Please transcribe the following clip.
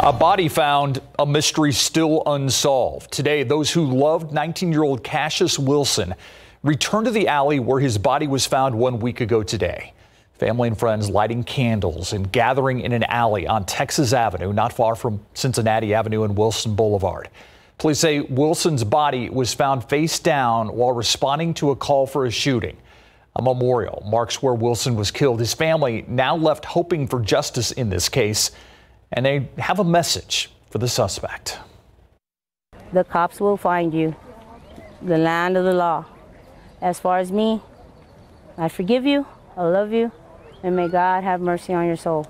A body found, a mystery still unsolved. Today, those who loved 19 year old Cassius Wilson returned to the alley where his body was found one week ago today. Family and friends lighting candles and gathering in an alley on Texas Avenue, not far from Cincinnati Avenue and Wilson Boulevard. Police say Wilson's body was found face down while responding to a call for a shooting. A memorial marks where Wilson was killed. His family now left hoping for justice in this case and they have a message for the suspect. The cops will find you, the land of the law. As far as me, I forgive you, I love you, and may God have mercy on your soul.